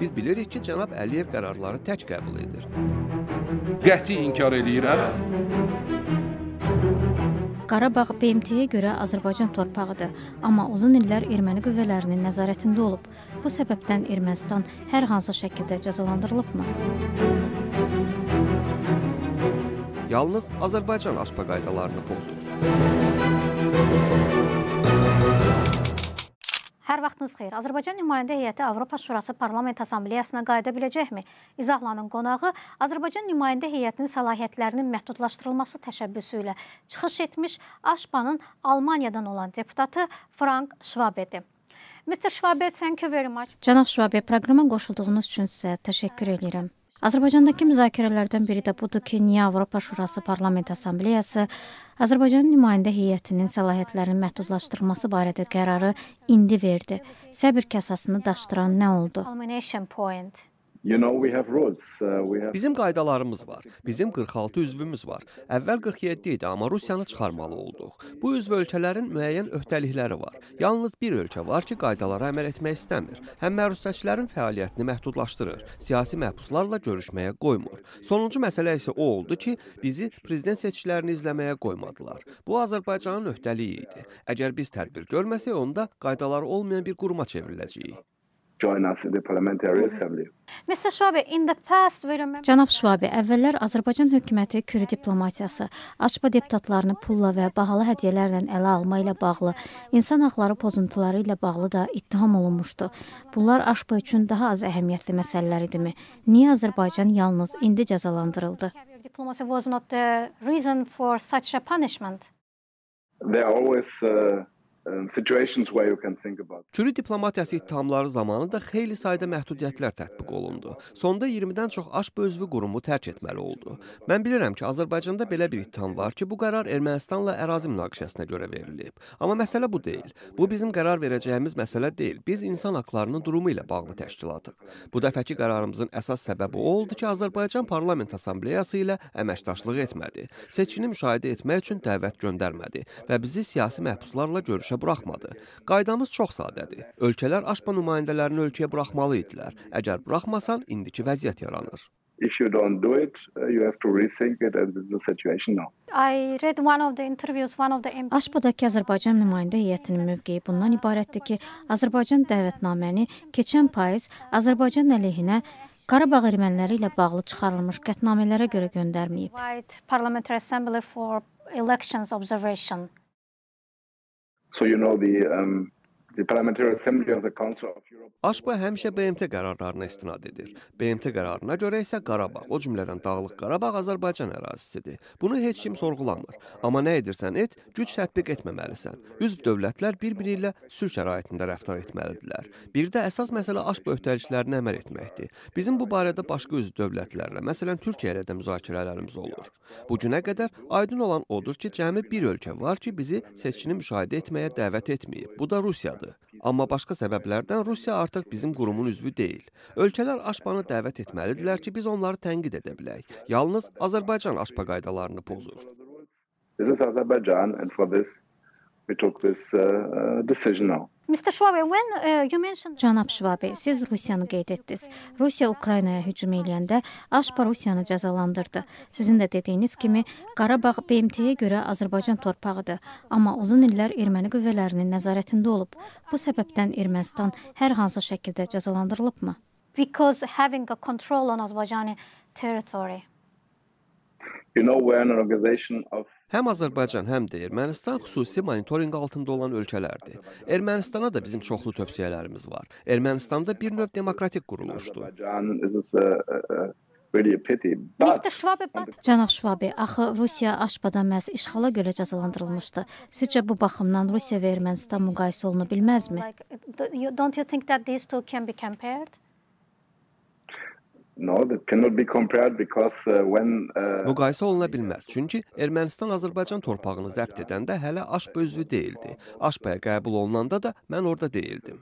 Biz bilirik ki, cənab Əliyev qərarları tək qəbul edir. Qəti inkar eləyirəm. Qarabağ BMT-yə görə Azərbaycan torpağıdır, amma uzun illər erməni qüvvələrinin nəzarətində olub. Bu səbəbdən Ermənistan hər hansı şəkildə cəzalandırılıbmı? Yalnız Azərbaycan aşpa qaydalarını pozur. Hər vaxtınız xeyir. Azərbaycan nümayəndə heyəti Avropa Şurası Parlament Assambleyasına qayıda biləcəkmi? İzahlanın qonağı Azərbaycan nümayəndə heyətinin səlahiyyətlərinin məhdudlaşdırılması təşəbbüsü ilə çıxış etmiş Aşbanın Almaniyadan olan deputatı Frank Şvabedir. Mr. Şvabe, thank you very much. Cənab Şvabe, proqrama qoşulduğunuz üçün sizə təşəkkür edirəm. Azərbaycandakı müzakirələrdən biri də budur ki, niyə Avropa Şurası Parlament Assambleyası Azərbaycanın nümayəndə heyətinin səlahiyyətlərinin məhdudlaşdırılması barədə qərarı indi verdi. Səbir kasasını daşdıran nə oldu? Uh, Bizim qaydalarımız var. Bizim 46 üzvümüz var. Əvvəl 47 idi, amma Rusiyanı çıxarmalı olduq. Bu üzv ölkələrin müəyyən öhdəlikləri var. Yalnız bir ölkə var ki, qaydalara əməl etmək istəmir. Həm məruzəçilərin fəaliyyətini məhdudlaşdırır, siyasi məhbuslarla görüşməyə qoymur. Sonuncu məsələ isə o oldu ki, bizi prezident seçkilərini izləməyə qoymadılar. Bu Azərbaycanın öhdəliyi idi. Əgər biz tədbir görməsək, onda qaydalar olmayan bir quruma çevriləcəyik join us in the Parliamentary Assembly. Mr. Schwabe, in the past we remember Cənab Schwabe, əvvəllər Azərbaycan hökuməti kürd diplomatiyası, AŞPA deputatlarını pulla və bahalı hədiyyələrlə ələ alma ilə bağlı, insan hüquqları pozuntuları ilə bağlı da ittiham olunmuşdu. Bunlar AŞPA üçün daha az əhəmiyyətli məsələlər idimi? Niyə Azərbaycan yalnız indi cəzalandırıldı? Diplomacy was not the reason for such a punishment. There always uh, Um, Cürü diplomatiyası ittihamları zamanı da xeyli sayda məhdudiyyətlər tətbiq olundu. Sonda 20-dən çox AŞB özvü qurumu tərk etməli oldu. Mən bilirəm ki, Azərbaycanda belə bir ittiham var ki, bu qərar Ermənistanla ərazi münaqişəsinə görə verilib. Amma məsələ bu deyil. Bu bizim qərar verəcəyimiz məsələ deyil. Biz insan hüquqlarının durumu ilə bağlı təşkilatıq. Bu dəfəki qərarımızın əsas səbəbi o oldu ki, Azərbaycan Parlament Assambleyası ilə əməkdaşlıq etmədi. Seçkini müşahidə etmək üçün dəvət göndərmədi və bizi siyasi məhbuslarla görüşə ölkə buraxmadı. Qaydamız çox sadədir. Ölkələr AŞPA nümayəndələrini ölkəyə buraxmalı idilər. Əgər buraxmasan, indiki vəziyyət yaranır. If you don't do it, uh, you have to rethink it and this is the situation now. I read one of the interviews, one of the MP... Aşbadakı Azərbaycan nümayəndə heyətinin mövqeyi bundan ibarətdir ki, Azərbaycan dəvətnaməni keçən payız Azərbaycan əleyhinə Qarabağ erməniləri ilə bağlı çıxarılmış qətnamələrə görə göndərməyib. Parliamentary Assembly for Elections Observation So you know the um, Aşba həmişə BMT qərarlarına istinad edir. BMT qərarına görə isə Qarabağ, o cümlədən Dağlıq Qarabağ Azərbaycan ərazisidir. Bunu heç kim sorğulamır. Amma nə edirsən et, güc tətbiq etməməlisən. Üzv dövlətlər bir-biri ilə sülh şəraitində rəftar etməlidirlər. Bir də əsas məsələ aşba öhdəliklərinə əməl etməkdir. Bizim bu barədə başqa üzv dövlətlərlə, məsələn Türkiyə ilə də müzakirələrimiz olur. Bu günə qədər aydın olan odur ki, cəmi bir ölkə var ki, bizi seçkini müşahidə etməyə dəvət etməyib. Bu da Rusiyadır olmalıdır. Amma başqa səbəblərdən Rusiya artıq bizim qurumun üzvü deyil. Ölkələr Aşpanı dəvət etməlidirlər ki, biz onları tənqid edə bilək. Yalnız Azərbaycan Aşpa qaydalarını pozur. This is Azerbaijan and for this we took this uh, uh decision now. Uh, Cənab Şvabe, uh, siz Rusiyanı qeyd etdiniz. Rusiya Ukraynaya hücum eləyəndə AŞPA Rusiyanı cəzalandırdı. Sizin də dediyiniz kimi Qarabağ BMT-yə görə Azərbaycan torpağıdır, amma uzun illər erməni qüvvələrinin nəzarətində olub. Bu səbəbdən Ermənistan hər hansı şəkildə cəzalandırılıbmı? Because having a control on Azerbaijani territory. You know, we're an organization of Həm Azərbaycan, həm də Ermənistan xüsusi monitorinq altında olan ölkələrdir. Ermənistana da bizim çoxlu tövsiyələrimiz var. Ermənistanda bir növ demokratik quruluşdur. Mr. Schwabe, cənab Schwabe, axı Rusiya Aşbadan məhz işğala görə cəzalandırılmışdı. Sizcə bu baxımdan Rusiya və Ermənistan müqayisə oluna bilməzmi? Don't you think that these two can be compared? Uh, uh, Müqayisə oluna bilməz, çünki Ermənistan Azərbaycan torpağını zəbt edəndə hələ AŞP üzvü deyildi. AŞP-yə qəbul olunanda da mən orada deyildim.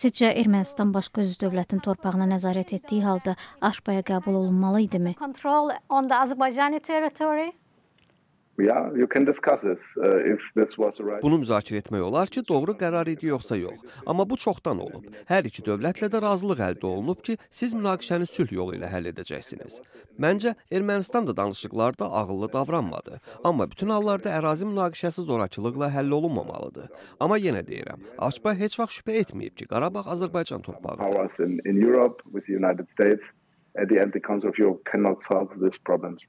Sizcə Ermənistan başqa üzv dövlətin torpağına nəzarət etdiyi halda AŞP-yə qəbul olunmalı idimi? Control on the Azerbaijani territory? Uh, Bunu müzakirə etmək olar ki, doğru qərar idi yoxsa yox. Amma bu çoxdan olub. Hər iki dövlətlə də razılıq əldə olunub ki, siz münaqişəni sülh yolu ilə həll edəcəksiniz. Məncə Ermənistan da danışıqlarda ağıllı davranmadı. Amma bütün hallarda ərazi münaqişəsi zorakılıqla həll olunmamalıdır. Amma yenə deyirəm, Açba heç vaxt şübhə etməyib ki, Qarabağ Azərbaycan torpağıdır. At the end, the Council of Europe cannot solve these problems.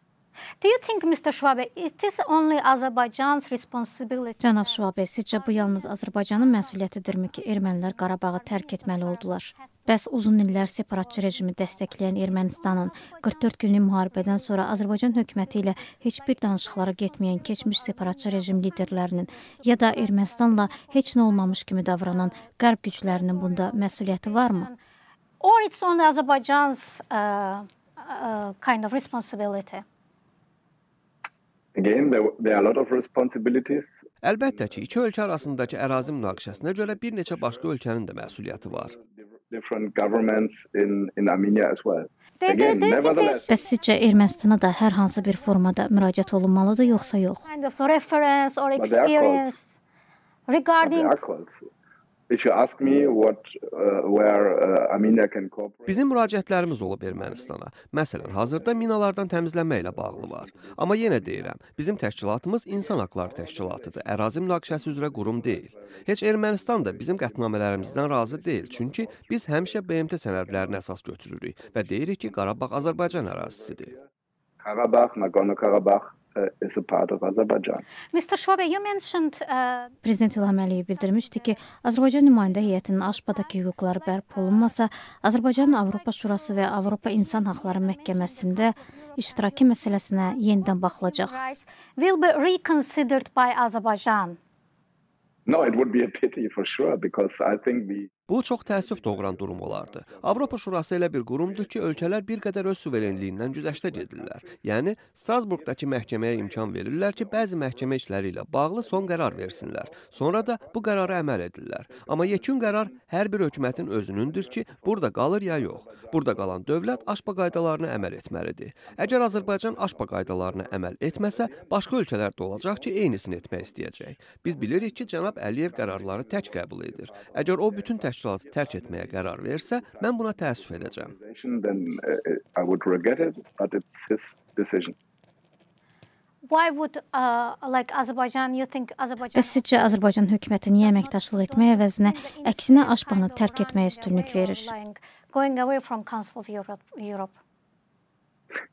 Do you think, Mr. Schwabe, is this only Azerbaijan's responsibility? Cənab Schwabe, sizcə bu yalnız Azərbaycanın məsuliyyətidirmi ki, ermənilər Qarabağı tərk etməli oldular? Bəs uzun illər separatçı rejimi dəstəkləyən Ermənistanın 44 günlük müharibədən sonra Azərbaycan hökuməti ilə heç bir danışıqlara getməyən keçmiş separatçı rejim liderlərinin ya da Ermənistanla heç nə olmamış kimi davranan qərb güclərinin bunda məsuliyyəti varmı? Or it's only Azerbaijan's uh, uh, kind of responsibility? Əlbəttə ki, iki ölkə arasındakı ərazi münaqişəsinə görə bir neçə başqa ölkənin də məsuliyyəti var. Bəs sizcə Ermənistana da hər hansı bir formada müraciət olunmalıdır yoxsa yox? Regarding What, uh, where, uh, Bizim müraciətlərimiz olub Ermənistana. Məsələn, hazırda minalardan təmizlənmə ilə bağlı var. Amma yenə deyirəm, bizim təşkilatımız insan haqları təşkilatıdır. Ərazi münaqişəsi üzrə qurum deyil. Heç Ermənistan da bizim qətnamələrimizdən razı deyil, çünki biz həmişə BMT sənədlərinə əsas götürürük və deyirik ki, Qarabağ Azərbaycan ərazisidir. Qarabağ, Naqorno-Qarabağ as eh, a part of Azerbaijan. Mr. Schwabe, you mentioned uh... Prezident İlham Əliyev bildirmişdi ki, Azərbaycan nümayəndə heyətinin Aşbadakı hüquqları bərpa olunmasa, Azərbaycan Avropa Şurası və Avropa İnsan Hakları Məhkəməsində iştirakı məsələsinə yenidən baxılacaq. Will be reconsidered by Azerbaijan. No, it would be a pity for sure because I think we Bu çox təəssüf doğuran durum olardı. Avropa Şurası elə bir qurumdur ki, ölkələr bir qədər öz suverenliyindən güzəştə gedirlər. Yəni Strasburqdakı məhkəməyə imkan verirlər ki, bəzi məhkəmə işləri ilə bağlı son qərar versinlər. Sonra da bu qərara əməl edirlər. Amma yekun qərar hər bir hökumətin özünündür ki, burada qalır ya yox. Burada qalan dövlət AŞPA qaydalarına əməl etməlidir. Əgər Azərbaycan AŞPA qaydalarına əməl etməsə, başqa ölkələr də olacaq ki, eynisini etmək istəyəcək. Biz bilirik ki, cənab Əliyev qərarları tək qəbul edir. Əgər o bütün təşkil təşkilatı tərk etməyə qərar versə, mən buna təəssüf edəcəm. Uh, uh, Why would uh, like Azerbaijan you think Azerbaijan Bəs sizcə Azərbaycan hökuməti niyə əməkdaşlıq etməyə əvəzinə əksinə Aşbanı tərk etməyə üstünlük verir? Going away from Council of Europe. Europe.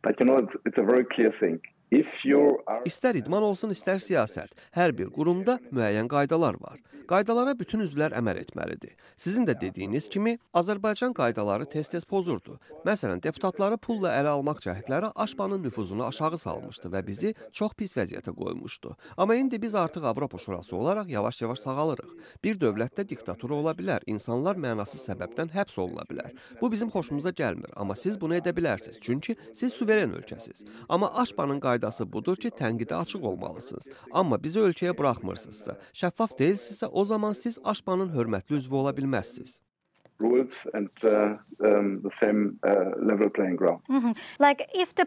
But you know it's, it's a very clear thing. İstər idman olsun, istər siyasət, hər bir qurumda müəyyən qaydalar var. Qaydalara bütün üzvlər əməl etməlidir. Sizin də dediyiniz kimi, Azərbaycan qaydaları tez-tez pozurdu. Məsələn, deputatları pulla ələ almaq cəhdləri Aşpanın nüfuzunu aşağı salmışdı və bizi çox pis vəziyyətə qoymuşdu. Amma indi biz artıq Avropa Şurası olaraq yavaş-yavaş sağalırıq. Bir dövlətdə diktatura ola bilər, insanlar mənasız səbəbdən həbs oluna bilər. Bu bizim xoşumuza gəlmir, amma siz bunu edə bilərsiniz, çünki siz suveren ölkəsiz. Amma Aşpanın qaydaları qaydası budur ki, tənqidə açıq olmalısınız. Amma bizi ölkəyə buraxmırsınızsa, şəffaf deyilsinizsə, o zaman siz Aşpanın hörmətli üzvü ola bilməzsiniz. rules and uh, um, the same uh, level playing ground. Mm -hmm. Like if the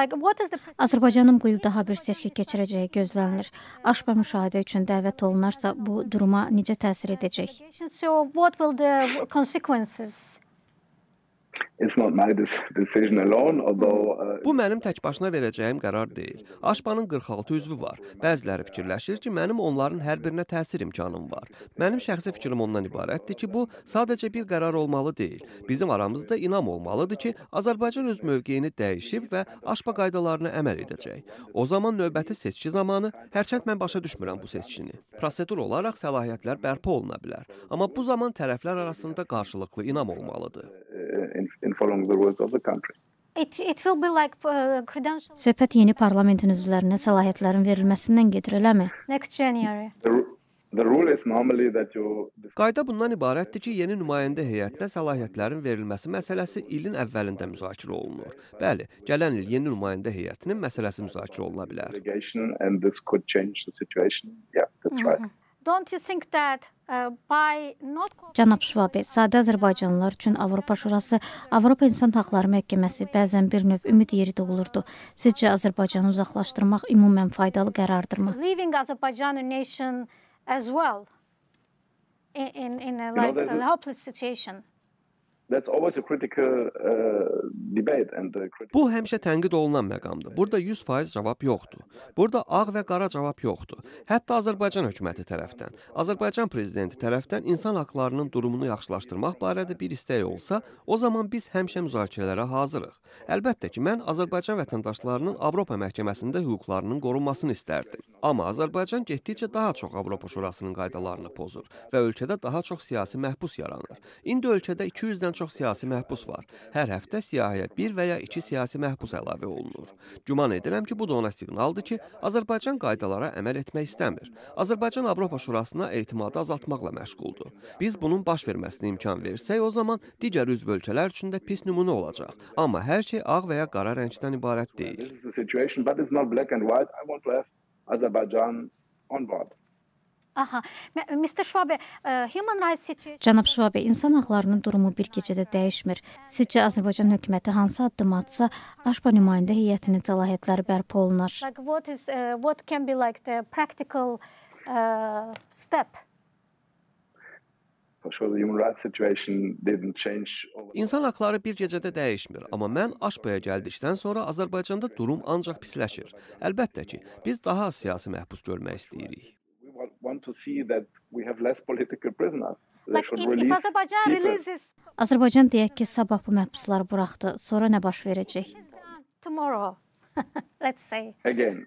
like what is the Azərbaycanın bu il daha bir seçki keçirəcəyi gözlənilir. Aşpa müşahidə üçün dəvət olunarsa bu duruma necə təsir edəcək? So what will the consequences It's not my decision alone, although uh, Bu mənim tək başına verəcəyim qərar deyil. Aşpanın 46 üzvü var. Bəziləri fikirləşir ki, mənim onların hər birinə təsir imkanım var. Mənim şəxsi fikrim ondan ibarətdir ki, bu sadəcə bir qərar olmalı deyil. Bizim aramızda inam olmalıdır ki, Azərbaycan öz mövqeyini dəyişib və Aşpa qaydalarına əməl edəcək. O zaman növbəti seçki zamanı hərçənd mən başa düşmürəm bu seçkini. Prosedur olaraq səlahiyyətlər bərpa oluna bilər, amma bu zaman tərəflər arasında qarşılıqlı inam olmalıdır in, in following the rules of the country. It, it will be like uh, credential. Söhbət yeni parlamentin üzvlərinə səlahiyyətlərin verilməsindən gedir, eləmi? Next January. The, the rule is normally that you Qayda bundan ibarətdir ki, yeni nümayəndə heyətinə səlahiyyətlərin verilməsi məsələsi ilin əvvəlində müzakirə olunur. Bəli, gələn il yeni nümayəndə heyətinin məsələsi müzakirə oluna bilər. And this could change the situation. Yeah, that's mm-hmm. right. Mm -hmm. Uh, Cənab Şvabi, sadə Azərbaycanlılar üçün Avropa Şurası, Avropa İnsan Haqları Məhkəməsi bəzən bir növ ümid yeri doğulurdu. Sizcə Azərbaycanı uzaqlaşdırmaq ümumən faydalı qərardırmı? Leaving Azerbaijan a nation as well in in a like a hopeless situation. Uh, Bu həmişə tənqid olunan məqamdır. Burada 100% cavab yoxdur. Burada ağ və qara cavab yoxdur. Hətta Azərbaycan hökuməti tərəfdən, Azərbaycan prezidenti tərəfdən insan hüquqlarının durumunu yaxşılaşdırmaq barədə bir istək olsa, o zaman biz həmişə müzakirələrə hazırıq. Əlbəttə ki, mən Azərbaycan vətəndaşlarının Avropa məhkəməsində hüquqlarının qorunmasını istərdim. Amma Azərbaycan getdikcə daha çox Avropa Şurasının qaydalarını pozur və ölkədə daha çox siyasi məhbus yaranır. İndi ölkədə 200-dən çox siyasi məhbus var. Hər həftə siyahıya bir və ya iki siyasi məhbus əlavə olunur. Güman edirəm ki, bu da ona siqnaldır ki, Azərbaycan qaydalara əməl etmək istəmir. Azərbaycan Avropa Şurasına etimadı azaltmaqla məşğuldur. Biz bunun baş verməsinə imkan versək, o zaman digər üzv ölkələr üçün də pis nümunə olacaq. Amma hər şey ağ və ya qara rəngdən ibarət deyil. Azərbaycan on board. Aha. Mr. Schwabe, e, Human Rights Situation. Cənab Schwabe, insan hüquqlarının durumu bir gecədə dəyişmir. Sizcə Azərbaycan hökuməti hansı addım atsa, Aşpa nümayəndə heyətinin səlahiyyətləri bərpa olunar? Like what is uh, what can be like the practical uh, step? İnsan haqları bir gecədə dəyişmir, amma mən Aşbaya gəldikdən sonra Azərbaycanda durum ancaq pisləşir. Əlbəttə ki, biz daha az siyasi məhbus görmək istəyirik also see that we have less political prisoners. Azərbaycan deyək ki, sabah bu məhbusları buraxdı. Sonra nə baş verəcək? Tomorrow. Let's say. Again,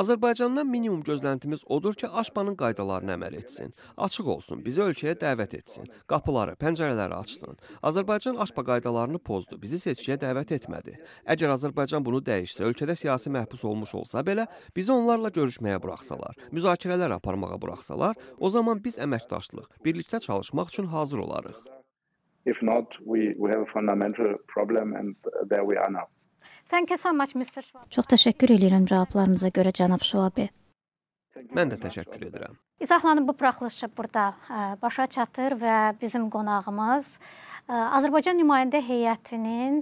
Azərbaycandan minimum gözləntimiz odur ki, Aşpanın qaydalarına əməl etsin, açıq olsun, bizi ölkəyə dəvət etsin, qapıları, pəncərələri açsın. Azərbaycan Aşpa qaydalarını pozdu, bizi seçkiyə dəvət etmədi. Əgər Azərbaycan bunu dəyişsə, ölkədə siyasi məhbus olmuş olsa belə, bizi onlarla görüşməyə buraxsalar, müzakirələr aparmağa buraxsalar, o zaman biz əməkdaşlıq, birlikdə çalışmaq üçün hazır olarıq. If not, we, we have a fundamental problem and there we are now. Thank you so much Mr. Schwab. Çox təşəkkür edirəm cavablarınıza görə cənab Schwab. Mən də təşəkkür edirəm. İzahlanıb bu buraxılışı burada başa çatır və bizim qonağımız Azərbaycan nümayəndə heyətinin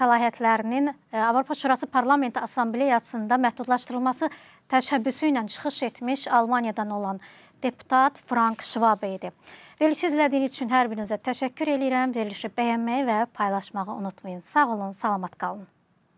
səlahiyyətlərinin Avropa Şurası Parlament Assambleyasında məhdudlaşdırılması təşəbbüsü ilə çıxış etmiş Almaniyadan olan deputat Frank Schwab idi. Verilişi izlədiyiniz üçün hər birinizə təşəkkür edirəm. Verilişi bəyənməyi və paylaşmağı unutmayın. Sağ olun, salamat qalın.